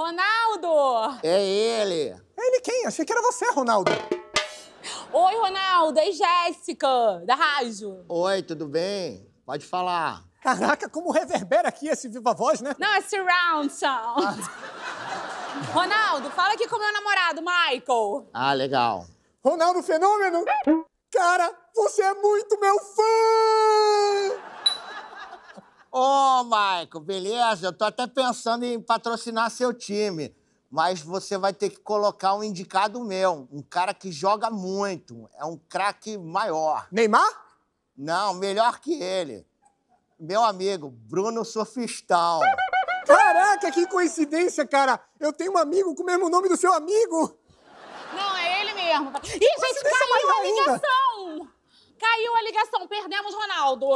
Ronaldo! É ele! ele quem? Achei que era você, Ronaldo. Oi, Ronaldo, é Jéssica, da rádio. Oi, tudo bem? Pode falar. Caraca, como reverbera aqui esse viva voz, né? Não, é surround sound. Ah. Ronaldo, fala aqui com meu namorado, Michael. Ah, legal. Ronaldo Fenômeno! Cara, você é muito meu fã! Ô, Maico, beleza? Eu tô até pensando em patrocinar seu time. Mas você vai ter que colocar um indicado meu, um cara que joga muito, é um craque maior. Neymar? Não, melhor que ele. Meu amigo, Bruno Sofistão. Caraca, que coincidência, cara! Eu tenho um amigo com o mesmo nome do seu amigo! Não, é ele mesmo. Ih, gente, caiu a ligação! Caiu a ligação, perdemos Ronaldo.